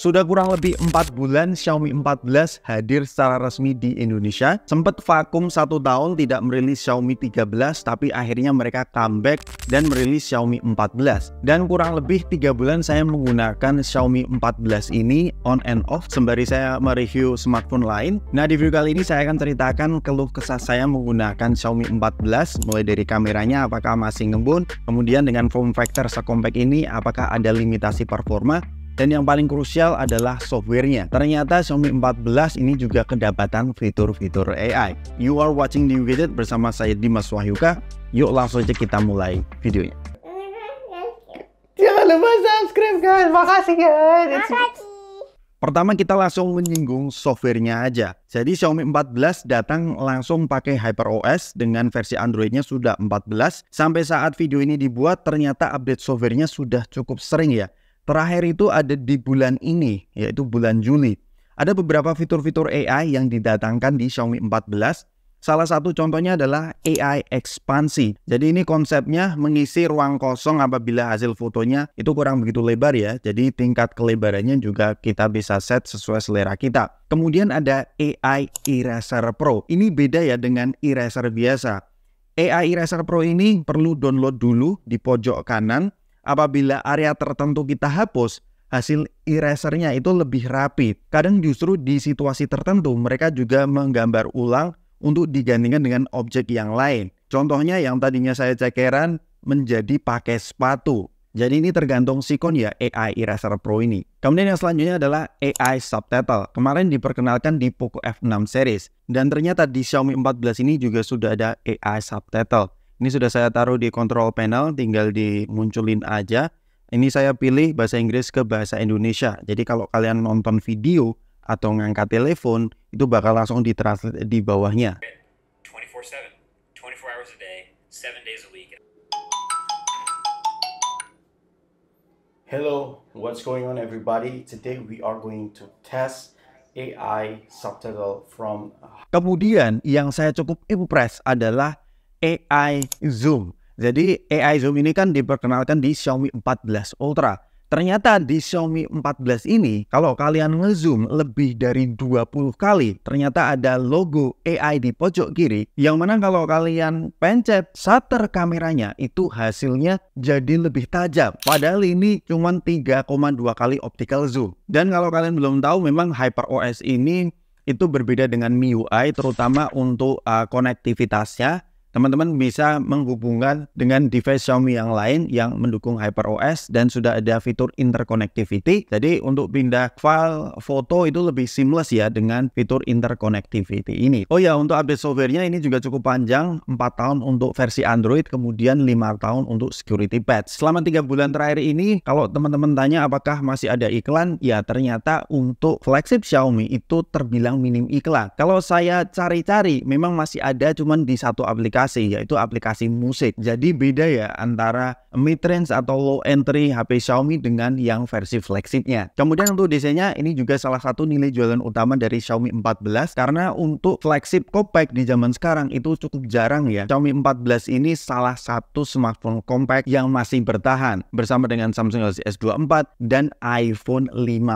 Sudah kurang lebih 4 bulan Xiaomi 14 hadir secara resmi di Indonesia. Sempat vakum satu tahun tidak merilis Xiaomi 13 tapi akhirnya mereka comeback dan merilis Xiaomi 14. Dan kurang lebih tiga bulan saya menggunakan Xiaomi 14 ini on and off sembari saya mereview smartphone lain. Nah di video kali ini saya akan ceritakan keluh kesah saya menggunakan Xiaomi 14 mulai dari kameranya apakah masih ngembun kemudian dengan form factor sekompak ini apakah ada limitasi performa dan yang paling krusial adalah softwarenya. Ternyata Xiaomi 14 ini juga kedapatan fitur-fitur AI. You are watching New Gadget bersama saya Dimas Wahyuka. Yuk langsung aja kita mulai videonya. Jangan lupa subscribe guys. Makasih guys. Makasih. Pertama kita langsung menyinggung softwarenya aja. Jadi Xiaomi 14 datang langsung pakai HyperOS dengan versi Androidnya sudah 14. Sampai saat video ini dibuat ternyata update softwarenya sudah cukup sering ya. Terakhir itu ada di bulan ini, yaitu bulan Juli. Ada beberapa fitur-fitur AI yang didatangkan di Xiaomi 14. Salah satu contohnya adalah AI ekspansi. Jadi ini konsepnya mengisi ruang kosong apabila hasil fotonya itu kurang begitu lebar ya. Jadi tingkat kelebarannya juga kita bisa set sesuai selera kita. Kemudian ada AI Eraser Pro. Ini beda ya dengan eraser biasa. AI Eraser Pro ini perlu download dulu di pojok kanan Apabila area tertentu kita hapus, hasil erasernya itu lebih rapi. Kadang justru di situasi tertentu mereka juga menggambar ulang untuk digantikan dengan objek yang lain. Contohnya yang tadinya saya cekeran menjadi pakai sepatu. Jadi ini tergantung sikon ya AI Eraser Pro ini. Kemudian yang selanjutnya adalah AI Subtitle. Kemarin diperkenalkan di Poco F6 series. Dan ternyata di Xiaomi 14 ini juga sudah ada AI Subtitle. Ini sudah saya taruh di control panel, tinggal dimunculin aja. Ini saya pilih bahasa Inggris ke bahasa Indonesia. Jadi kalau kalian nonton video atau ngangkat telepon, itu bakal langsung ditranslate di bawahnya. Hello, what's going on everybody? Today we are going to test AI subtitle from Kemudian yang saya cukup impress adalah AI Zoom. Jadi AI Zoom ini kan diperkenalkan di Xiaomi 14 Ultra. Ternyata di Xiaomi 14 ini kalau kalian ngezoom lebih dari 20 kali ternyata ada logo AI di pojok kiri yang mana kalau kalian pencet shutter kameranya itu hasilnya jadi lebih tajam padahal ini cuma 3,2 kali optical zoom dan kalau kalian belum tahu memang HyperOS ini itu berbeda dengan MIUI terutama untuk uh, konektivitasnya teman-teman bisa menghubungkan dengan device Xiaomi yang lain yang mendukung HyperOS dan sudah ada fitur interconnectivity. Jadi untuk pindah file foto itu lebih seamless ya dengan fitur interconnectivity ini. Oh ya, untuk update softwarenya ini juga cukup panjang, 4 tahun untuk versi Android, kemudian 5 tahun untuk security patch. Selama 3 bulan terakhir ini, kalau teman-teman tanya apakah masih ada iklan, ya ternyata untuk flagship Xiaomi itu terbilang minim iklan. Kalau saya cari-cari, memang masih ada cuman di satu aplikasi aplikasi yaitu aplikasi musik. Jadi beda ya antara mid-range atau low entry HP Xiaomi dengan yang versi flagshipnya. Kemudian untuk desainnya ini juga salah satu nilai jualan utama dari Xiaomi 14 karena untuk flagship compact di zaman sekarang itu cukup jarang ya. Xiaomi 14 ini salah satu smartphone compact yang masih bertahan bersama dengan Samsung Galaxy S24 dan iPhone 15.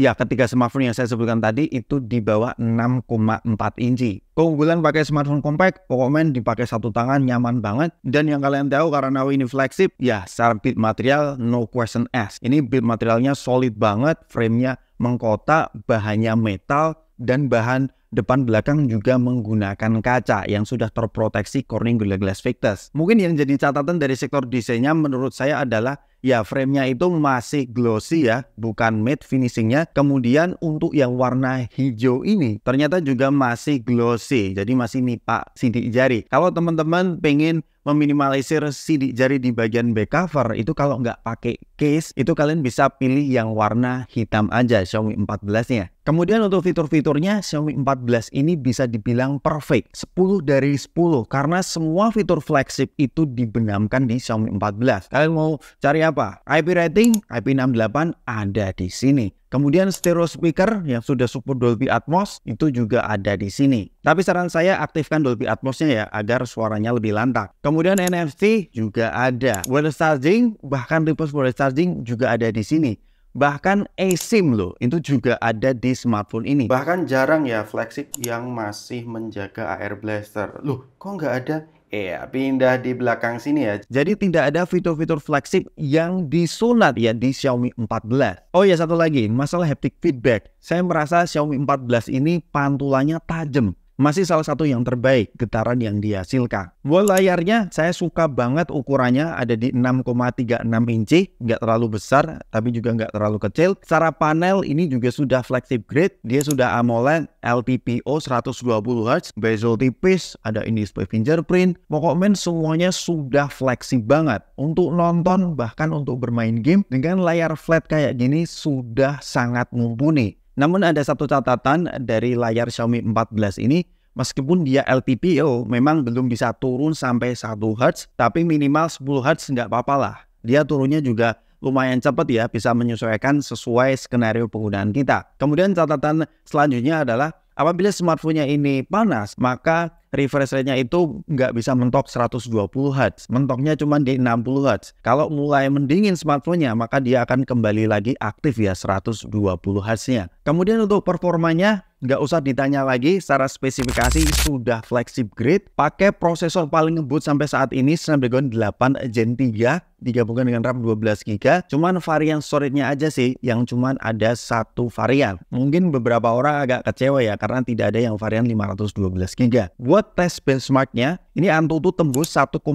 Ya, ketiga smartphone yang saya sebutkan tadi itu di bawah 6,4 inci. Keunggulan pakai smartphone compact, pokoknya dipakai satu tangan nyaman banget. Dan yang kalian tahu karena ini flagship, ya secara build material no question asked. Ini build materialnya solid banget, framenya mengkotak, bahannya metal, dan bahan depan belakang juga menggunakan kaca yang sudah terproteksi Corning Gorilla Glass Victus. Mungkin yang jadi catatan dari sektor desainnya menurut saya adalah ya framenya itu masih glossy ya bukan matte finishingnya kemudian untuk yang warna hijau ini ternyata juga masih glossy jadi masih nipak sidik jari kalau teman-teman pengen meminimalisir sidik jari di bagian back cover itu kalau nggak pakai case itu kalian bisa pilih yang warna hitam aja Xiaomi 14-nya. Kemudian untuk fitur-fiturnya Xiaomi 14 ini bisa dibilang perfect 10 dari 10 karena semua fitur flagship itu dibenamkan di Xiaomi 14. Kalian mau cari apa? IP rating IP68 ada di sini. Kemudian stereo speaker yang sudah support Dolby Atmos itu juga ada di sini. Tapi saran saya aktifkan Dolby Atmosnya ya agar suaranya lebih lantang. Kemudian NFC juga ada. Wireless charging bahkan reverse wireless charging charging juga ada di sini. Bahkan eSIM loh, itu juga ada di smartphone ini. Bahkan jarang ya flagship yang masih menjaga air Blaster. Loh, kok nggak ada? Iya, pindah di belakang sini ya. Jadi tidak ada fitur-fitur flagship yang disunat ya di Xiaomi 14. Oh ya satu lagi, masalah haptic feedback. Saya merasa Xiaomi 14 ini pantulannya tajam masih salah satu yang terbaik getaran yang dihasilkan. Wall layarnya saya suka banget ukurannya ada di 6,36 inci, nggak terlalu besar tapi juga nggak terlalu kecil. Secara panel ini juga sudah flagship grade, dia sudah AMOLED LPPO 120Hz, bezel tipis, ada ini display fingerprint, pokoknya semuanya sudah flagship banget. Untuk nonton bahkan untuk bermain game dengan layar flat kayak gini sudah sangat mumpuni. Namun ada satu catatan dari layar Xiaomi 14 ini, meskipun dia LTPO oh, memang belum bisa turun sampai 1 Hz, tapi minimal 10 Hz nggak apa-apa lah. Dia turunnya juga lumayan cepat ya, bisa menyesuaikan sesuai skenario penggunaan kita. Kemudian catatan selanjutnya adalah apabila smartphone-nya ini panas, maka refresh rate-nya itu nggak bisa mentok 120 Hz. Mentoknya cuma di 60 Hz. Kalau mulai mendingin smartphone-nya, maka dia akan kembali lagi aktif ya 120 Hz-nya. Kemudian untuk performanya, nggak usah ditanya lagi secara spesifikasi sudah flagship grade pakai prosesor paling ngebut sampai saat ini Snapdragon 8 Gen 3 digabungkan dengan RAM 12GB cuman varian storage-nya aja sih yang cuman ada satu varian mungkin beberapa orang agak kecewa ya karena tidak ada yang varian 512GB buat tes benchmarknya ini Antutu tembus 1,8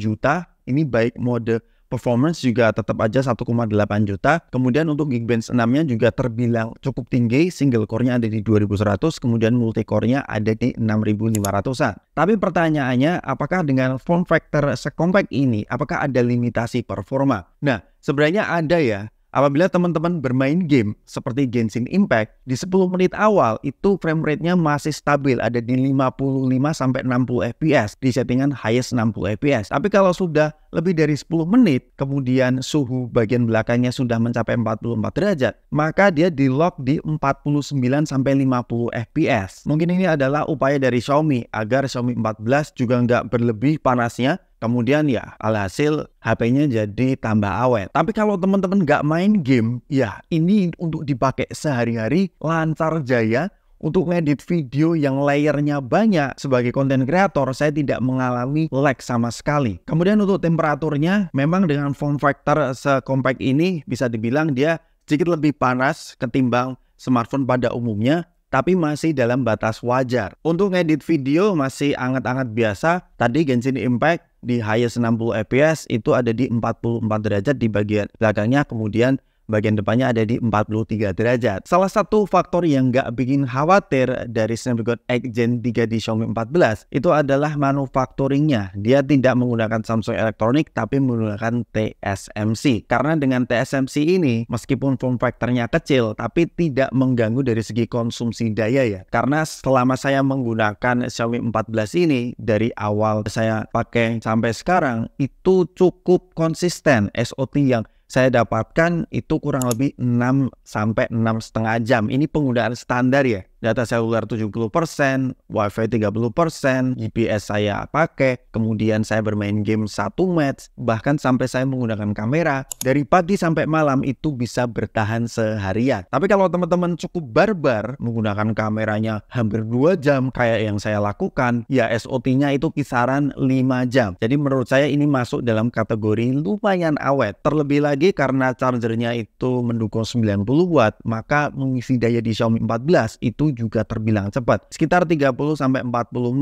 juta ini baik mode performance juga tetap aja 1,8 juta. Kemudian untuk Geekbench 6-nya juga terbilang cukup tinggi, single core-nya ada di 2100, kemudian multi core-nya ada di 6500-an. Tapi pertanyaannya, apakah dengan form factor sekompak ini, apakah ada limitasi performa? Nah, sebenarnya ada ya, Apabila teman-teman bermain game seperti Genshin Impact, di 10 menit awal itu frame rate-nya masih stabil ada di 55 sampai 60 fps di settingan highest 60 fps. Tapi kalau sudah lebih dari 10 menit, kemudian suhu bagian belakangnya sudah mencapai 44 derajat, maka dia di lock di 49 sampai 50 fps. Mungkin ini adalah upaya dari Xiaomi agar Xiaomi 14 juga nggak berlebih panasnya Kemudian ya alhasil HP-nya jadi tambah awet. Tapi kalau teman-teman nggak main game, ya ini untuk dipakai sehari-hari lancar jaya untuk ngedit video yang layernya banyak sebagai konten kreator saya tidak mengalami lag sama sekali kemudian untuk temperaturnya memang dengan form factor sekompak ini bisa dibilang dia sedikit lebih panas ketimbang smartphone pada umumnya tapi masih dalam batas wajar. Untuk ngedit video masih anget-anget biasa, tadi Genshin Impact di highest 60 fps itu ada di 44 derajat di bagian belakangnya, kemudian bagian depannya ada di 43 derajat. Salah satu faktor yang nggak bikin khawatir dari Snapdragon 8 Gen 3 di Xiaomi 14 itu adalah manufakturingnya. Dia tidak menggunakan Samsung Electronic tapi menggunakan TSMC. Karena dengan TSMC ini meskipun form factornya kecil tapi tidak mengganggu dari segi konsumsi daya ya. Karena selama saya menggunakan Xiaomi 14 ini dari awal saya pakai sampai sekarang itu cukup konsisten SOT yang saya dapatkan itu kurang lebih 6 sampai enam setengah jam. Ini penggunaan standar ya data seluler 70%, wifi 30%, GPS saya pakai, kemudian saya bermain game satu match, bahkan sampai saya menggunakan kamera. Dari pagi sampai malam itu bisa bertahan seharian. Tapi kalau teman-teman cukup barbar menggunakan kameranya hampir 2 jam kayak yang saya lakukan, ya SOT-nya itu kisaran 5 jam. Jadi menurut saya ini masuk dalam kategori lumayan awet. Terlebih lagi karena chargernya itu mendukung 90 watt, maka mengisi daya di Xiaomi 14 itu juga terbilang cepat, sekitar 30 40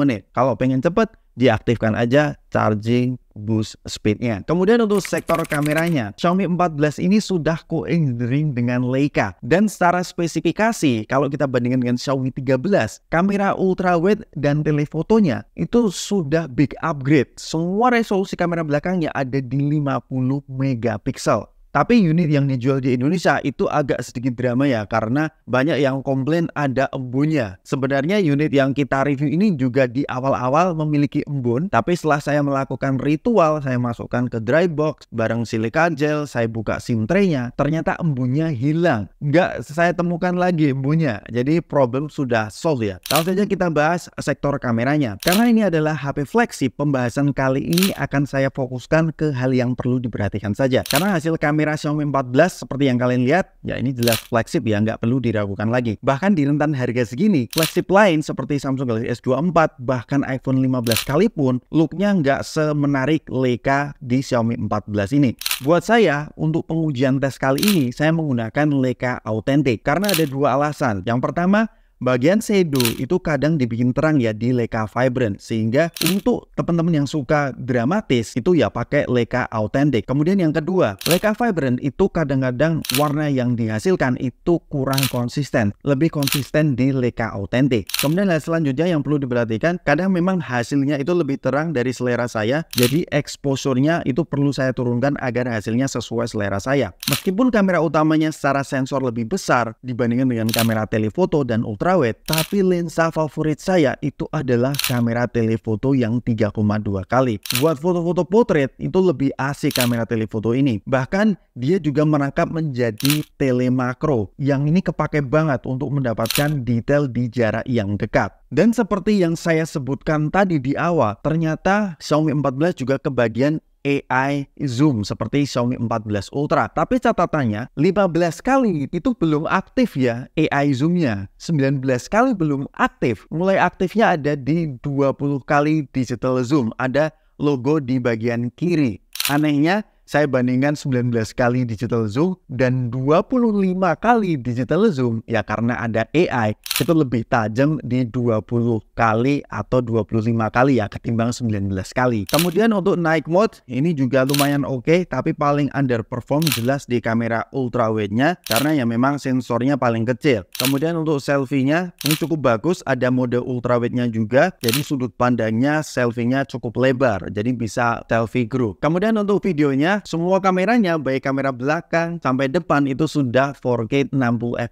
menit. Kalau pengen cepat, diaktifkan aja charging boost speednya. Kemudian untuk sektor kameranya, Xiaomi 14 ini sudah co-engineering dengan Leica. Dan secara spesifikasi, kalau kita bandingkan dengan Xiaomi 13, kamera ultrawide dan telefotonya itu sudah big upgrade. Semua resolusi kamera belakangnya ada di 50 megapiksel. Tapi unit yang dijual di Indonesia itu agak sedikit drama ya karena banyak yang komplain ada embunnya. Sebenarnya unit yang kita review ini juga di awal-awal memiliki embun, tapi setelah saya melakukan ritual, saya masukkan ke dry box bareng silika gel, saya buka SIM tray-nya, ternyata embunnya hilang. Nggak saya temukan lagi embunnya. Jadi problem sudah solve ya. Langsung saja kita bahas sektor kameranya. Karena ini adalah HP flagship, pembahasan kali ini akan saya fokuskan ke hal yang perlu diperhatikan saja. Karena hasil kamera Xiaomi Xiaomi 14 seperti yang kalian lihat, ya ini jelas flagship ya, nggak perlu diragukan lagi. Bahkan di rentan harga segini, flagship lain seperti Samsung Galaxy S24, bahkan iPhone 15 kali pun, looknya nggak semenarik Leica di Xiaomi 14 ini. Buat saya, untuk pengujian tes kali ini, saya menggunakan Leica Authentic karena ada dua alasan. Yang pertama, Bagian shadow itu kadang dibikin terang ya di Leica Vibrant sehingga untuk teman-teman yang suka dramatis itu ya pakai Leica Authentic. Kemudian yang kedua, Leica Vibrant itu kadang-kadang warna yang dihasilkan itu kurang konsisten, lebih konsisten di Leica Authentic. Kemudian hal selanjutnya yang perlu diperhatikan, kadang memang hasilnya itu lebih terang dari selera saya, jadi exposure-nya itu perlu saya turunkan agar hasilnya sesuai selera saya. Meskipun kamera utamanya secara sensor lebih besar dibandingkan dengan kamera telefoto dan ultra ultrawide, tapi lensa favorit saya itu adalah kamera telefoto yang 3,2 kali. Buat foto-foto potret itu lebih asik kamera telefoto ini. Bahkan dia juga merangkap menjadi telemakro yang ini kepake banget untuk mendapatkan detail di jarak yang dekat. Dan seperti yang saya sebutkan tadi di awal, ternyata Xiaomi 14 juga kebagian AI Zoom seperti Xiaomi 14 Ultra. Tapi catatannya 15 kali itu belum aktif ya AI Zoom-nya. 19 kali belum aktif. Mulai aktifnya ada di 20 kali digital Zoom. Ada logo di bagian kiri. Anehnya saya bandingkan 19 kali digital zoom dan 25 kali digital zoom ya karena ada AI itu lebih tajam di 20 kali atau 25 kali ya ketimbang 19 kali. Kemudian untuk night mode ini juga lumayan oke okay, tapi paling underperform jelas di kamera wide nya karena ya memang sensornya paling kecil. Kemudian untuk selfie-nya ini cukup bagus ada mode wide nya juga jadi sudut pandangnya selfie-nya cukup lebar jadi bisa selfie group. Kemudian untuk videonya semua kameranya baik kamera belakang sampai depan itu sudah 4K 60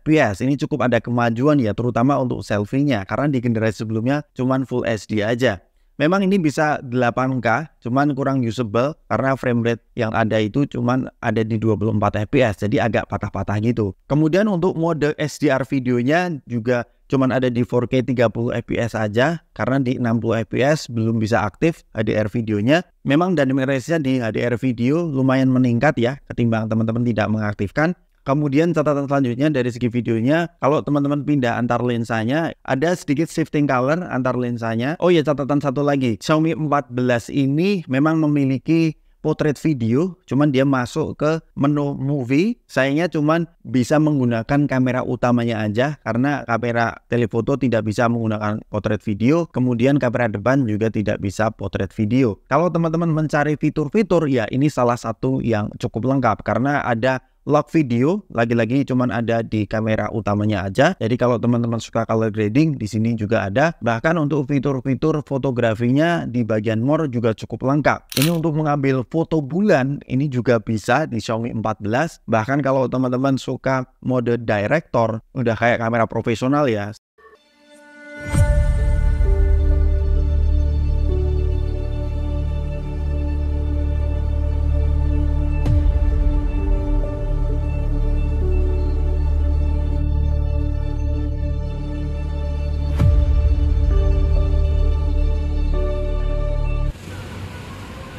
fps. Ini cukup ada kemajuan ya terutama untuk selfie-nya karena di generasi sebelumnya cuman full HD aja. Memang ini bisa 8K, cuman kurang usable karena frame rate yang ada itu cuman ada di 24 fps, jadi agak patah-patah gitu. Kemudian untuk mode SDR videonya juga cuman ada di 4K 30 fps aja karena di 60 fps belum bisa aktif HDR videonya. Memang dynamic range-nya di HDR video lumayan meningkat ya ketimbang teman-teman tidak mengaktifkan. Kemudian catatan selanjutnya dari segi videonya, kalau teman-teman pindah antar lensanya, ada sedikit shifting color antar lensanya. Oh ya catatan satu lagi, Xiaomi 14 ini memang memiliki potret video, cuman dia masuk ke menu movie. Sayangnya cuman bisa menggunakan kamera utamanya aja karena kamera telefoto tidak bisa menggunakan potret video, kemudian kamera depan juga tidak bisa potret video. Kalau teman-teman mencari fitur-fitur ya ini salah satu yang cukup lengkap karena ada Lock video lagi-lagi cuman ada di kamera utamanya aja jadi kalau teman-teman suka color grading di sini juga ada bahkan untuk fitur-fitur fotografinya di bagian more juga cukup lengkap ini untuk mengambil foto bulan ini juga bisa di Xiaomi 14 bahkan kalau teman-teman suka mode director udah kayak kamera profesional ya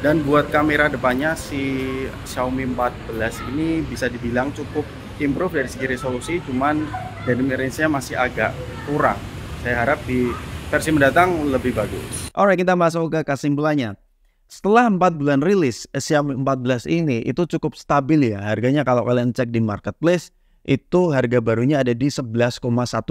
dan buat kamera depannya si Xiaomi 14 ini bisa dibilang cukup improve dari segi resolusi cuman dynamic range-nya masih agak kurang saya harap di versi mendatang lebih bagus alright kita masuk ke kesimpulannya setelah 4 bulan rilis Xiaomi 14 ini itu cukup stabil ya harganya kalau kalian cek di marketplace itu harga barunya ada di 11,1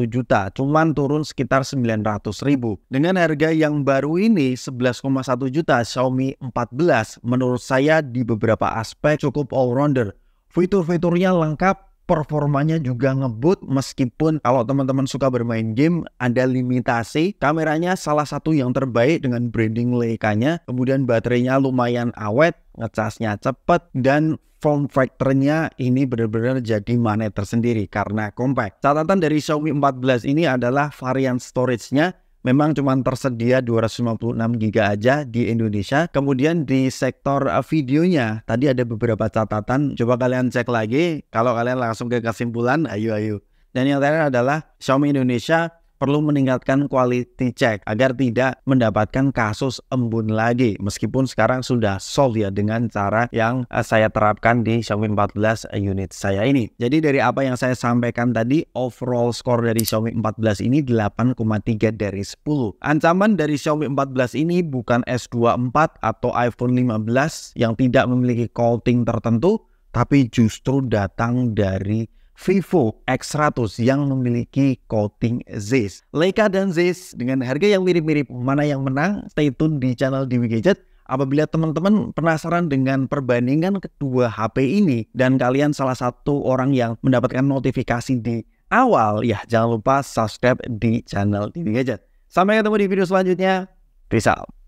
juta, cuman turun sekitar 900 ribu. Dengan harga yang baru ini 11,1 juta Xiaomi 14 menurut saya di beberapa aspek cukup all-rounder. Fitur-fiturnya lengkap, performanya juga ngebut meskipun kalau teman-teman suka bermain game ada limitasi. Kameranya salah satu yang terbaik dengan branding Leica-nya, kemudian baterainya lumayan awet, ngecasnya cepat dan form factornya ini benar-benar jadi magnet tersendiri karena compact. Catatan dari Xiaomi 14 ini adalah varian storage-nya memang cuma tersedia 256 GB aja di Indonesia. Kemudian di sektor uh, videonya tadi ada beberapa catatan. Coba kalian cek lagi kalau kalian langsung ke kesimpulan ayo ayo. Dan yang terakhir adalah Xiaomi Indonesia perlu meningkatkan quality check agar tidak mendapatkan kasus embun lagi meskipun sekarang sudah solve ya dengan cara yang eh, saya terapkan di Xiaomi 14 unit saya ini. Jadi dari apa yang saya sampaikan tadi overall score dari Xiaomi 14 ini 8,3 dari 10. Ancaman dari Xiaomi 14 ini bukan S24 atau iPhone 15 yang tidak memiliki coating tertentu tapi justru datang dari Vivo X100 yang memiliki coating Zeiss. Leica dan Zeiss dengan harga yang mirip-mirip mana yang menang stay tune di channel Dewi Gadget apabila teman-teman penasaran dengan perbandingan kedua HP ini dan kalian salah satu orang yang mendapatkan notifikasi di awal, ya jangan lupa subscribe di channel Dwi Gadget. Sampai ketemu di video selanjutnya. Peace out.